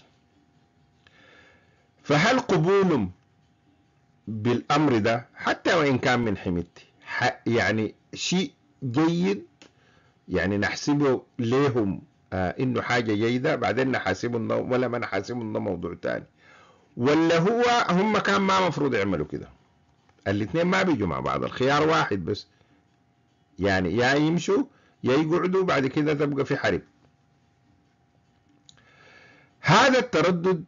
فهل قبولهم بالأمر ده حتى وإن كان من حميدتي يعني شيء جيد يعني نحسبه ليهم آه انه حاجه جيده بعدين نحاسبه ولا ما نحاسبه انه موضوع ثاني ولا هو هم كان ما مفروض يعملوا كده الاثنين ما بيجوا مع بعض الخيار واحد بس يعني يا يمشوا يا يقعدوا بعد كده تبقى في حرب هذا التردد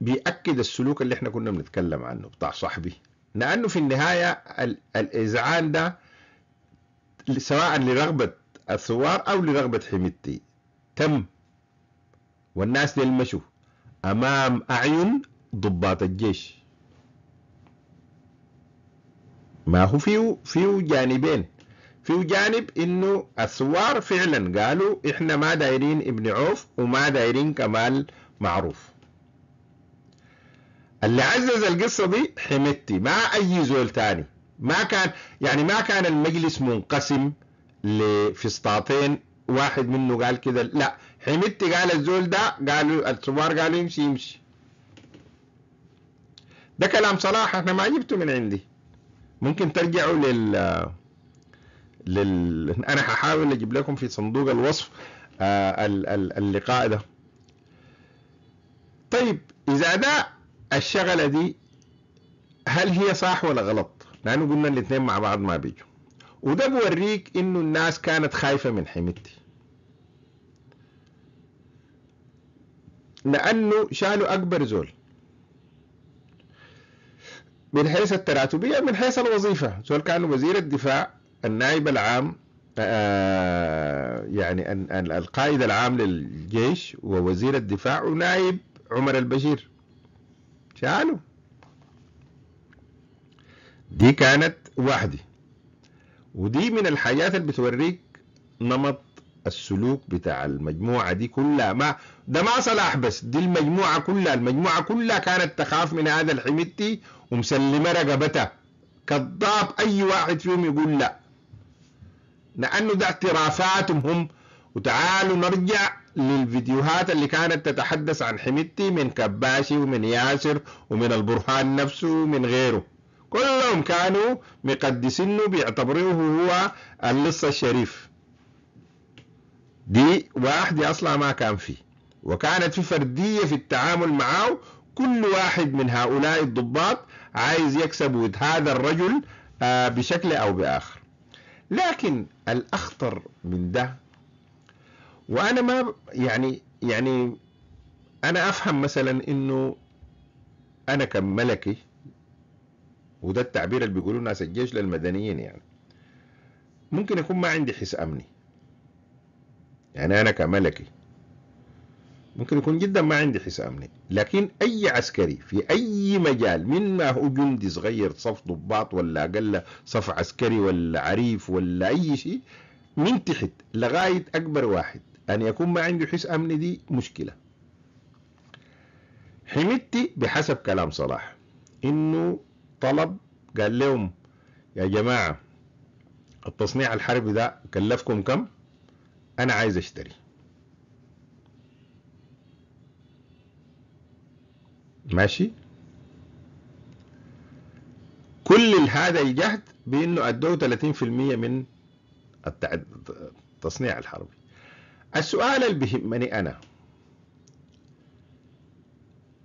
بيأكد السلوك اللي احنا كنا بنتكلم عنه بتاع صاحبي لأنه في النهاية الإذعان ده سواء لرغبة الثوار أو لرغبة حميدتي تم والناس ديل مشوا أمام أعين ضباط الجيش ما هو فيه فيه جانبين فيه جانب انه الثوار فعلا قالوا احنا ما دايرين ابن عوف وما دايرين كمال معروف اللي عزز القصه دي حمدتي ما اي زول تاني ما كان يعني ما كان المجلس منقسم لفسطاطين واحد منه قال كذا لا حمدتي قال الزول ده قالوا الثمار قالوا يمشي يمشي ده كلام صلاح انا ما جبته من عندي ممكن ترجعوا لل لل انا هحاول اجيب لكم في صندوق الوصف آه، اللقاء ده طيب اذا ده الشغله دي هل هي صح ولا غلط لانه قلنا الاثنين مع بعض ما بيجوا وده بوريك انه الناس كانت خايفه من حميدتي لانه شالوا اكبر زول من حيث التراتبيه من حيث الوظيفه زول كان وزير الدفاع النائب العام آه، يعني القائد العام للجيش ووزير الدفاع ونائب عمر البشير شالوا دي كانت وحدي ودي من الحاجات اللي بتوريك نمط السلوك بتاع المجموعة دي كلها ما ده ما صلاح بس دي المجموعة كلها المجموعة كلها كانت تخاف من هذا الحميتي ومسلمة رقبتها كذاب أي واحد فيهم يقول لا لأنه ده اعترافاتهم هم وتعالوا نرجع للفيديوهات اللي كانت تتحدث عن حميتي من كباشي ومن ياسر ومن البرهان نفسه ومن غيره كلهم كانوا مقدسينه بيعتبروه هو اللص الشريف دي واحدة أصلا ما كان فيه وكانت في فردية في التعامل معه كل واحد من هؤلاء الضباط عايز يكسب ود هذا الرجل آه، بشكل أو بآخر لكن الأخطر من ده وأنا ما يعني يعني أنا أفهم مثلا إنه أنا كملكي وده التعبير اللي بيقولوه ناس الجيش للمدنيين يعني ممكن يكون ما عندي حس امني يعني انا كملكي ممكن يكون جدا ما عندي حس امني لكن اي عسكري في اي مجال من ما هو جندي صغير صف ضباط ولا اقل صف عسكري ولا عريف ولا اي شيء من تحت لغايه اكبر واحد ان يكون ما عنده حس امني دي مشكله حمدتي بحسب كلام صلاح انه طلب قال لهم يا جماعة التصنيع الحربي ده كلفكم كم انا عايز اشتري ماشي كل هذا الجهد بانه ادوه 30% من التصنيع الحربي السؤال اللي بيهمني انا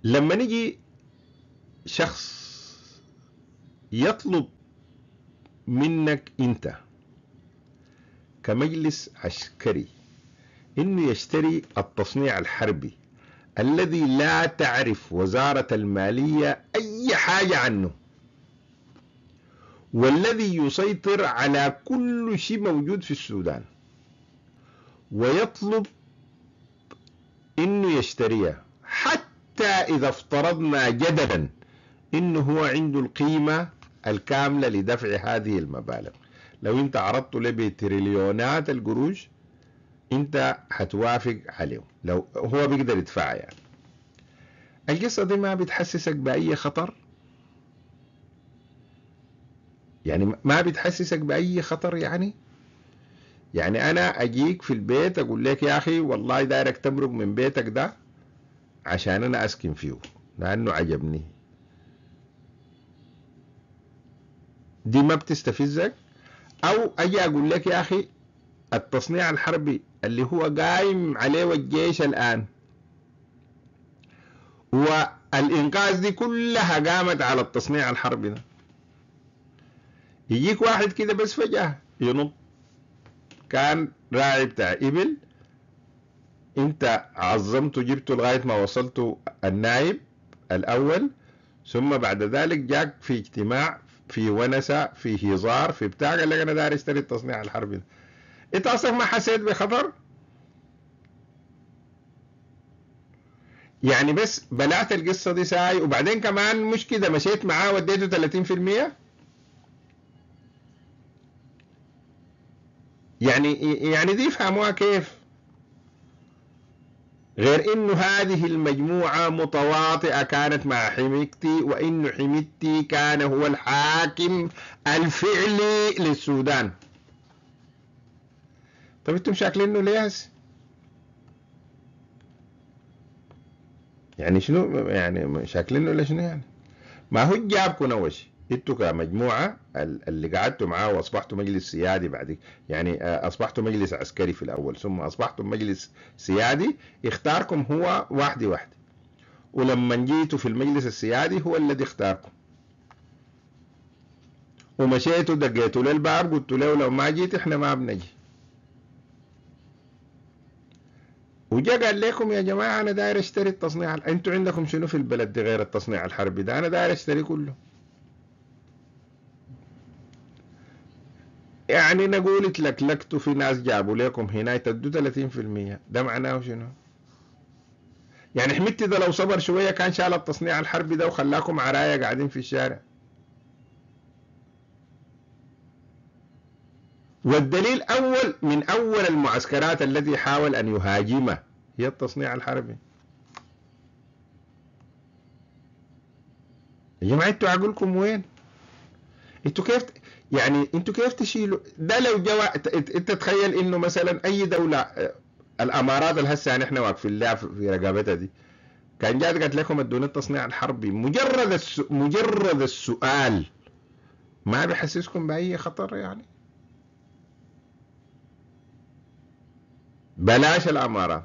لما نجي شخص يطلب منك انت كمجلس عسكري انه يشتري التصنيع الحربي الذي لا تعرف وزارة المالية اي حاجة عنه والذي يسيطر على كل شيء موجود في السودان ويطلب انه يشتريها حتى اذا افترضنا جدلا انه هو عنده القيمة الكاملة لدفع هذه المبالغ لو انت عرضته له بتريليونات القروش انت هتوافق عليه لو هو بيقدر يدفعها يعني القصة دي ما بتحسسك بأي خطر يعني ما بتحسسك بأي خطر يعني يعني أنا أجيك في البيت أقول لك يا أخي والله دايرك تمرق من بيتك ده عشان أنا أسكن فيه لأنه عجبني دي ما بتستفزك او اجي اقول لك يا اخي التصنيع الحربي اللي هو قايم عليه الجيش الان والانقاذ دي كلها قامت على التصنيع الحربي ده يجيك واحد كده بس فجأة ينط كان راعي بتاع إبل أنت عظمته جبته لغاية ما وصلته النائب الأول ثم بعد ذلك جاك في اجتماع في ونسه في هزار في بتاع قال لك انا داير اشتري التصنيع الحربي ده انت اصلا ما حسيت بخطر يعني بس بلعت القصه دي ساي وبعدين كمان مش كده مشيت معاه وديته 30% يعني يعني دي يفهموها كيف غير انه هذه المجموعة متواطئة كانت مع حميدتي وإن حميدتي كان هو الحاكم الفعلي للسودان طيب انتم شاكلينه ليه يعني شنو يعني شاكلينه ليش يعني ما هو جابكم اول شيء انتوا كمجموعه اللي قعدتوا معاه واصبحتوا مجلس سيادي بعد يعني آه، اصبحتوا مجلس عسكري في الاول ثم اصبحتوا مجلس سيادي اختاركم هو واحده واحده ولما جيتوا في المجلس السيادي هو الذي اختاركم ومشيتوا دقيتوا للباب قلتوا له لو ما جيت احنا ما بنجي وجا قال لكم يا جماعه انا داير اشتري التصنيع انتوا عندكم شنو في البلد دي غير التصنيع الحربي ده انا داير اشتري كله يعني انا قلت لك لكتو في ناس جابوا لكم هنا تدوا 30% ده معناه شنو؟ يعني حميت ده لو صبر شويه كان شال التصنيع الحربي ده وخلاكم عرايا قاعدين في الشارع والدليل أول من أول المعسكرات التي حاول أن يهاجمه هي التصنيع الحربي يا جماعة انتوا عقلكم وين؟ انتوا كيف يعني انتوا كيف تشيلوا ده لو جوا انت تخيل انه مثلا اي دوله آه، الامارات اللي هسه نحن يعني واقفين لها في رقابتها دي كان جات قالت لكم ادونا التصنيع الحربي مجرد مجرد السؤال ما بحسسكم باي خطر يعني بلاش الامارات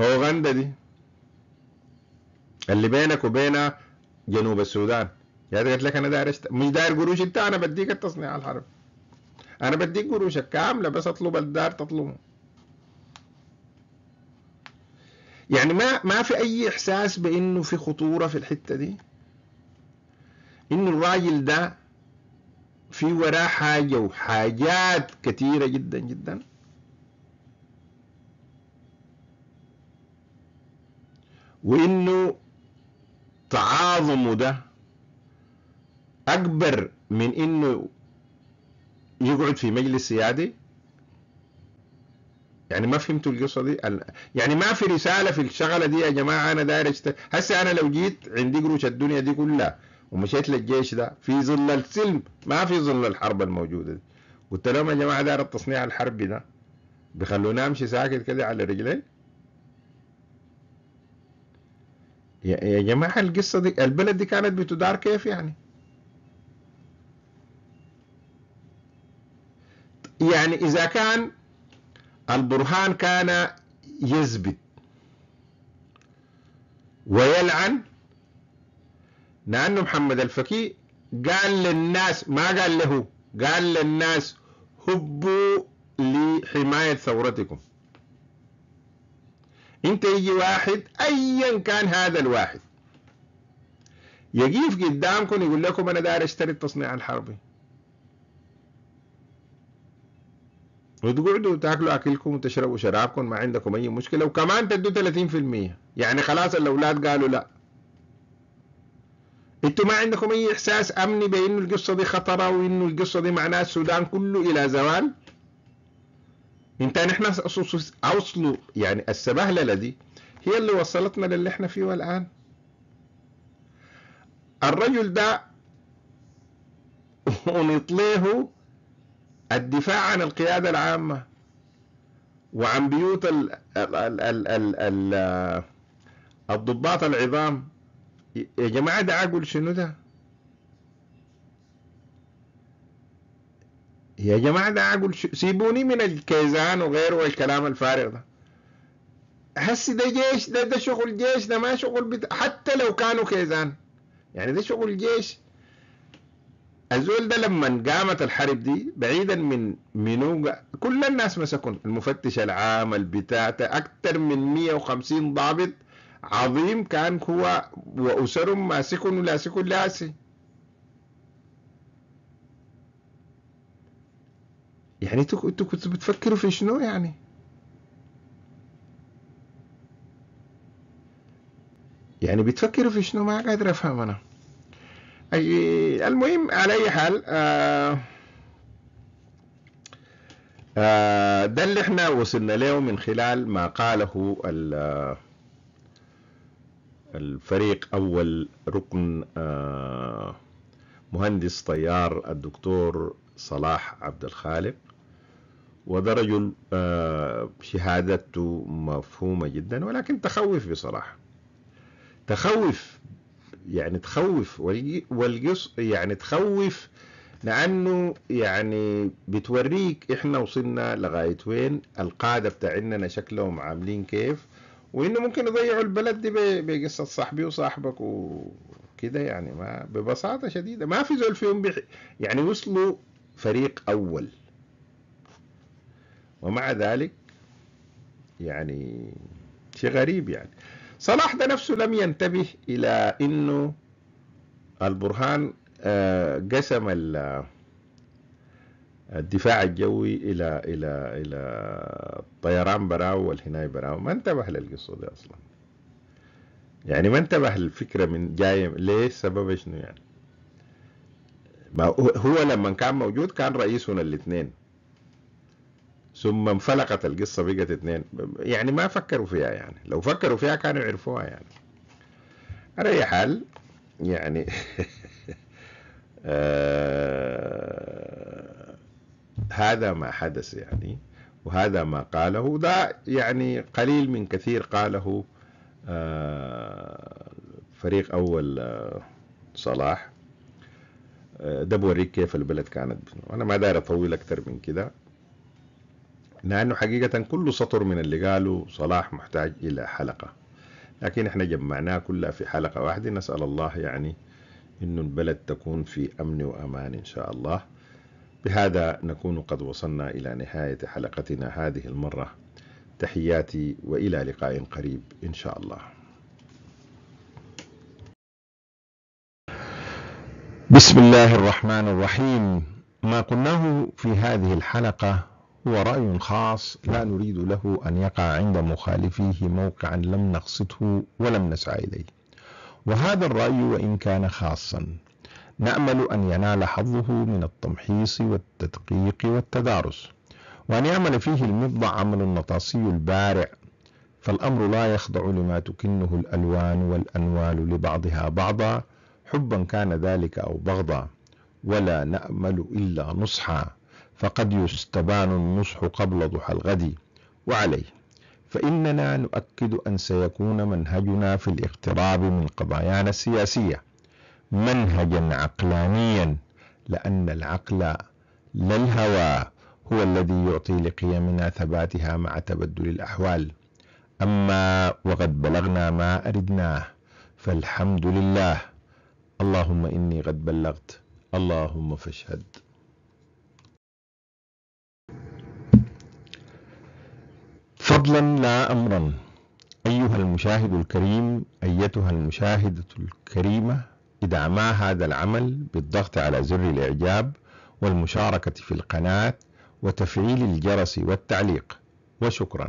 اوغندا دي اللي بينك وبينها جنوب السودان يعني قالت لك انا داير أشت... مش داير قروش انت انا بديك التصنيع الحرفي انا بديك قروشك كامله بس اطلب الدار تطلبه يعني ما ما في اي احساس بانه في خطوره في الحته دي انه الراجل ده في وراه حاجه وحاجات كثيره جدا جدا وانه تعاظمه ده اكبر من انه يقعد في مجلس سيادي يعني ما فهمتوا القصه دي يعني ما في رساله في الشغله دي يا جماعه انا داير هسه انا لو جيت عندي قروش الدنيا دي كلها ومشيت للجيش ده في ظل السلم ما في ظل الحرب الموجوده دي قلت لهم يا جماعه داير التصنيع الحربي ده بيخلونا امشي ساكت كده على رجلين يا جماعه القصه دي البلد دي كانت بتدار كيف يعني يعني إذا كان البرهان كان يزبد ويلعن لأنه محمد الفقيه قال للناس ما قال له قال للناس هبوا لحماية ثورتكم انت يجي واحد ايا كان هذا الواحد يجيف قدامكم يقول لكم انا داير اشتري التصنيع الحربي وتقعدوا تاكلوا اكلكم وتشربوا شرابكم ما عندكم اي مشكله وكمان تدوا 30% يعني خلاص الاولاد قالوا لا انتوا ما عندكم اي احساس امني بانه القصه دي خطره وانه القصه دي معناها السودان كله الى زوال انت نحن اوصلوا يعني السبهلله دي هي اللي وصلتنا للي احنا فيه الان الرجل ده ونطليه الدفاع عن القيادة العامة وعن بيوت الـ الـ الـ الـ الـ الـ الضباط العظام يا جماعة ده أقول شنو ده؟ يا جماعة ده أقول سيبوني من الكيزان وغيره والكلام الفارغ ده هسي ده جيش ده ده شغل جيش ده ما شغل بتا... حتى لو كانوا كيزان يعني ده شغل جيش الزول ده لما قامت الحرب دي بعيدا من منو كل الناس مسكون المفتش العام البتاع اكثر من 150 ضابط عظيم كان هو واسرهم ماسكهم ولاسكهم لاسي يعني انتوا انتوا كنتوا بتفكروا في شنو يعني يعني بتفكروا في شنو ما قادر افهم انا المهم على اي حال آه، آه، ده اللي احنا وصلنا له من خلال ما قاله الفريق اول ركن آه، مهندس طيار الدكتور صلاح عبد الخالق وده رجل شهادته مفهومة جدا ولكن تخوف بصراحة تخوف يعني تخوف والجس يعني تخوف لأنه يعني بتوريك إحنا وصلنا لغاية وين القادة بتاعنا شكلهم عاملين كيف وإنه ممكن يضيعوا البلد دي بقصة صاحبي وصاحبك وكده يعني ما ببساطة شديدة ما في زول فيهم بيح يعني وصلوا فريق أول ومع ذلك يعني شيء غريب يعني صلاح ده نفسه لم ينتبه إلى أنه البرهان آه، قسم آه، الدفاع الجوي إلى إلى إلى طيران براو والهناي براو ما انتبه للقصة دي أصلا يعني ما انتبه للفكرة من جاية ليه سبب شنو يعني ما هو لما كان موجود كان رئيسنا الاثنين ثم انفلقت القصه بقت اثنين يعني ما فكروا فيها يعني لو فكروا فيها كانوا يعرفوها يعني على اي حال يعني آه هذا ما حدث يعني وهذا ما قاله ده يعني قليل من كثير قاله آه فريق اول آه صلاح ده آه، بوريك كيف البلد كانت انا ما داير اطول اكثر من كده لأنه حقيقة كل سطر من اللي قاله صلاح محتاج إلى حلقة لكن احنا جمعناه كلها في حلقة واحدة نسأل الله يعني أن البلد تكون في أمن وأمان إن شاء الله بهذا نكون قد وصلنا إلى نهاية حلقتنا هذه المرة تحياتي وإلى لقاء قريب إن شاء الله بسم الله الرحمن الرحيم ما قلناه في هذه الحلقة هو رأي خاص لا نريد له أن يقع عند مخالفيه موقعا لم نقصده ولم نسعى إليه وهذا الرأي وإن كان خاصا نأمل أن ينال حظه من التمحيص والتدقيق والتدارس وأن يعمل فيه المضع عمل النطاسي البارع فالأمر لا يخضع لما تكنه الألوان والأنوال لبعضها بعضا حبا كان ذلك أو بغضا ولا نأمل إلا نصحا فقد يستبان النصح قبل ضحى الغد وعليه فإننا نؤكد أن سيكون منهجنا في الاقتراب من قضايانا السياسية منهجا عقلانيا لأن العقل لا الهوى هو الذي يعطي لقيمنا ثباتها مع تبدل الأحوال أما وقد بلغنا ما أردناه فالحمد لله اللهم إني قد بلغت اللهم فاشهد فضلا لا امرا ايها المشاهد الكريم ايتها المشاهده الكريمه ادعما هذا العمل بالضغط على زر الاعجاب والمشاركه في القناه وتفعيل الجرس والتعليق وشكرا